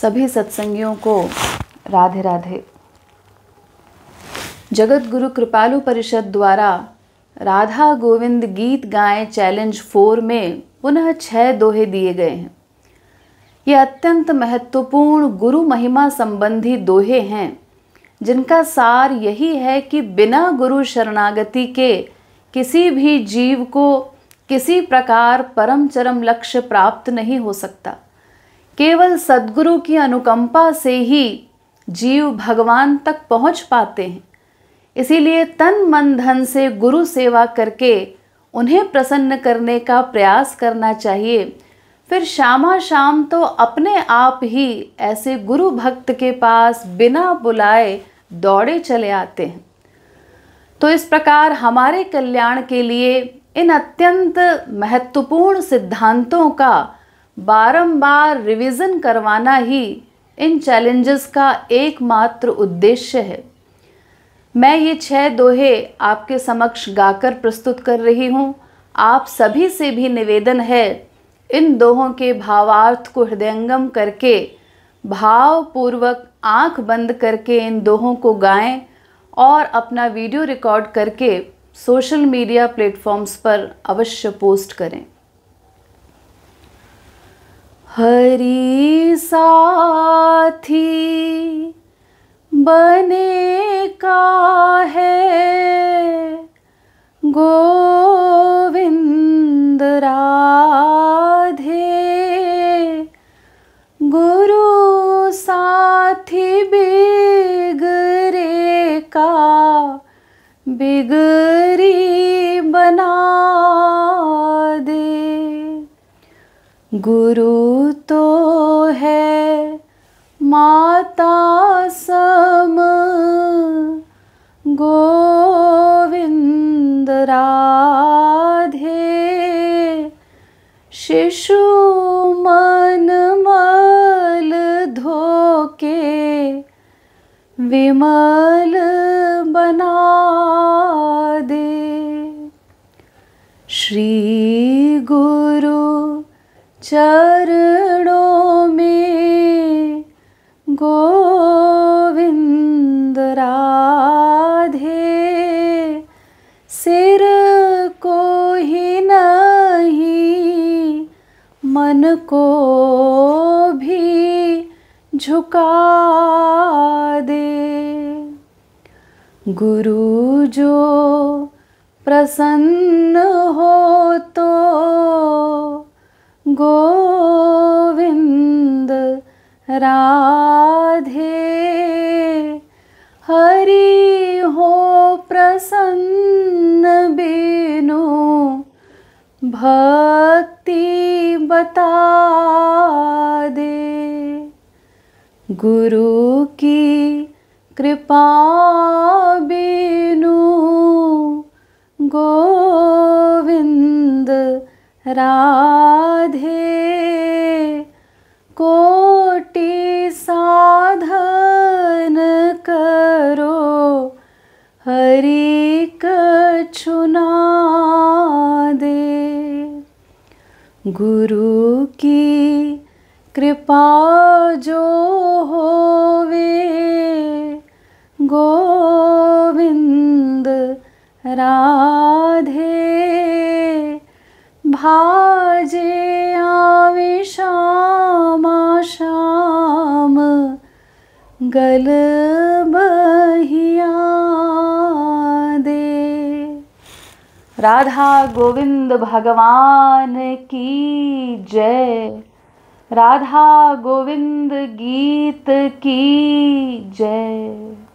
सभी सत्संगियों को राधे राधे जगत गुरु कृपालु परिषद द्वारा राधा गोविंद गीत गाएं चैलेंज फोर में पुनः छह दोहे दिए गए हैं ये अत्यंत महत्वपूर्ण गुरु महिमा संबंधी दोहे हैं जिनका सार यही है कि बिना गुरु शरणागति के किसी भी जीव को किसी प्रकार परम चरम लक्ष्य प्राप्त नहीं हो सकता केवल सदगुरु की अनुकंपा से ही जीव भगवान तक पहुंच पाते हैं इसीलिए तन मन धन से गुरु सेवा करके उन्हें प्रसन्न करने का प्रयास करना चाहिए फिर शामा शाम तो अपने आप ही ऐसे गुरु भक्त के पास बिना बुलाए दौड़े चले आते हैं तो इस प्रकार हमारे कल्याण के लिए इन अत्यंत महत्वपूर्ण सिद्धांतों का बारंबार रिवीजन करवाना ही इन चैलेंजेस का एकमात्र उद्देश्य है मैं ये छह दोहे आपके समक्ष गाकर प्रस्तुत कर रही हूँ आप सभी से भी निवेदन है इन दोहों के भावार्थ को हृदयंगम करके भावपूर्वक आंख बंद करके इन दोहों को गाएं और अपना वीडियो रिकॉर्ड करके सोशल मीडिया प्लेटफॉर्म्स पर अवश्य पोस्ट करें हरी साथी बने का है गोविंद राधे गुरु साथी बिगरे का बिगरी बना गुरु तो है माता सम गोविंद राधे शिशु मन मल धोके विमल बना दे श्री गुरु चरणों में गोविंद राधे सिर को ही नहीं मन को भी झुका दे गुरु जो प्रसन्न हो तो गोविंद राधे हरि हो प्रसन्न बेनो भक्ति बता दे गुरु की कृपा बेनु गोविंद रा साधे कोटि साधन करो हरि कछुना दे गुरु की कृपा जो होवे गोविंद रा जया विश्यामाश्या गलि राधा गोविंद भगवान की जय राधा गोविंद गीत की जय